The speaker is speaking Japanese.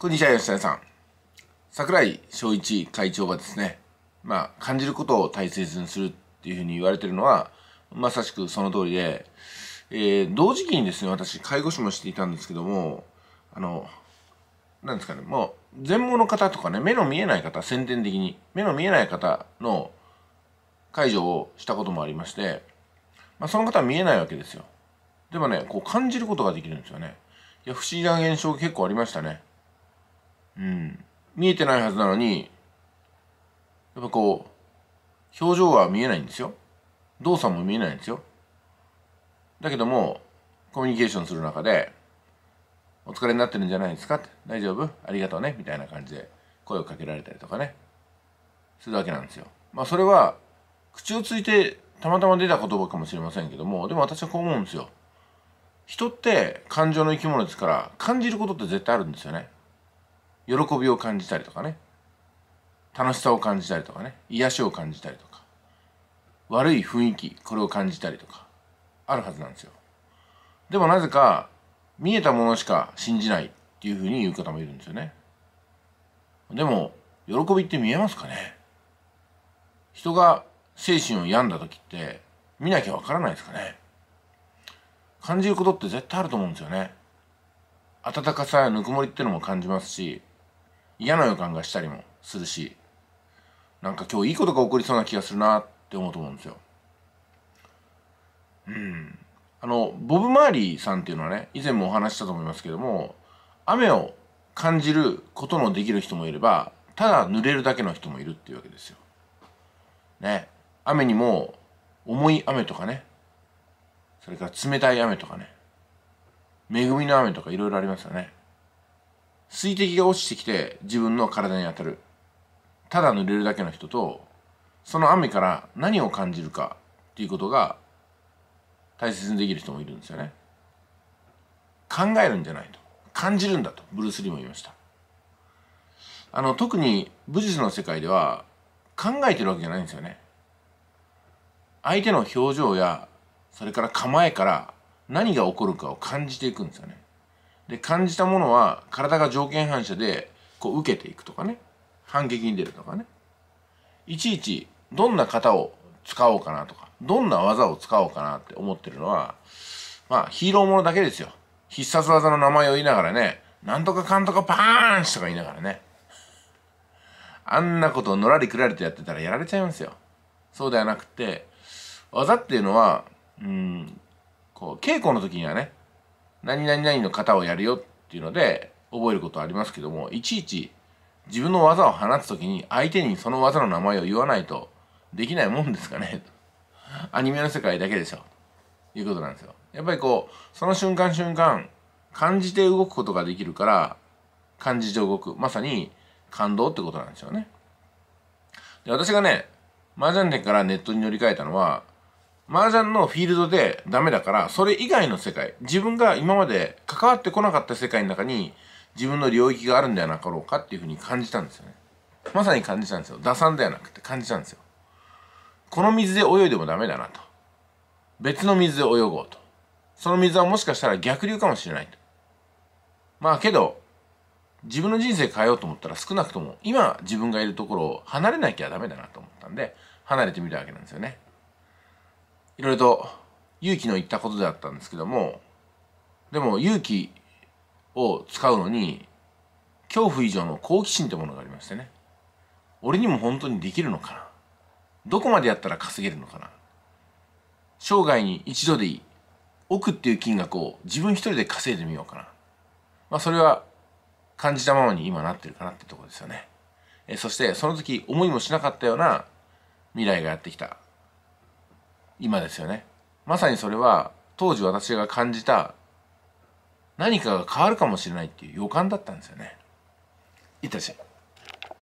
こんにちは、吉田さん。桜井翔一会長がですね、まあ、感じることを大切にするっていうふうに言われてるのは、まさしくその通りで、えー、同時期にですね、私、介護士もしていたんですけども、あの、なんですかね、もう、全盲の方とかね、目の見えない方、先天的に、目の見えない方の介助をしたこともありまして、まあ、その方は見えないわけですよ。でもね、こう感じることができるんですよね。いや、不思議な現象結構ありましたね。うん、見えてないはずなのにやっぱこう表情は見えないんですよ動作も見えないんですよだけどもコミュニケーションする中で「お疲れになってるんじゃないですか?」って「大丈夫ありがとうね」みたいな感じで声をかけられたりとかねするわけなんですよ。まあそれは口をついてたまたま出た言葉かもしれませんけどもでも私はこう思うんですよ。人って感情の生き物ですから感じることって絶対あるんですよね。喜びを感じたりとかね楽しさを感じたりとかね癒しを感じたりとか悪い雰囲気これを感じたりとかあるはずなんですよでもなぜか見えたものしか信じないっていうふうに言う方もいるんですよねでも喜びって見えますかね人が精神を病んだ時って見なきゃわからないですかね感じることって絶対あると思うんですよね。温かさやぬくもりってのも感じますし、嫌な予感がしたりもするしなんか今日いいことが起こりそうな気がするなって思うと思うんですよ。うん。あの、ボブ・マーリーさんっていうのはね、以前もお話したと思いますけども、雨を感じることのできる人もいれば、ただ濡れるだけの人もいるっていうわけですよ。ね。雨にも、重い雨とかね、それから冷たい雨とかね、恵みの雨とかいろいろありますよね。水滴が落ちてきて自分の体に当たるただ濡れるだけの人とその雨から何を感じるかっていうことが大切にできる人もいるんですよね考えるんじゃないと感じるんだとブルース・リーも言いましたあの特に武術の世界では考えてるわけじゃないんですよね相手の表情やそれから構えから何が起こるかを感じていくんですよねで感じたものは体が条件反射でこう受けていくとかね反撃に出るとかねいちいちどんな型を使おうかなとかどんな技を使おうかなって思ってるのはまあヒーローものだけですよ必殺技の名前を言いながらねなんとかかんとかパーンしとか言いながらねあんなことをのらりくらりとやってたらやられちゃいますよそうではなくて技っていうのはうんこう稽古の時にはね何々々の型をやるよっていうので覚えることはありますけどもいちいち自分の技を放つ時に相手にその技の名前を言わないとできないもんですかね アニメの世界だけでしょいうことなんですよやっぱりこうその瞬間瞬間感じて動くことができるから感じて動くまさに感動ってことなんでしょうねで私がね麻雀店からネットに乗り換えたのは麻雀のフィールドでダメだから、それ以外の世界、自分が今まで関わってこなかった世界の中に、自分の領域があるんではなかろうかっていうふうに感じたんですよね。まさに感じたんですよ。打算ではなくて感じたんですよ。この水で泳いでもダメだなと。別の水で泳ごうと。その水はもしかしたら逆流かもしれないと。まあけど、自分の人生変えようと思ったら少なくとも今自分がいるところを離れなきゃダメだなと思ったんで、離れてみたわけなんですよね。いろいろと勇気の言ったことであったんですけどもでも勇気を使うのに恐怖以上の好奇心というものがありましてね俺にも本当にできるのかなどこまでやったら稼げるのかな生涯に一度でいい億っていう金額を自分一人で稼いでみようかなまあそれは感じたままに今なってるかなってとこですよねえそしてその時思いもしなかったような未来がやってきた今ですよねまさにそれは当時私が感じた何かが変わるかもしれないっていう予感だったんですよねいたし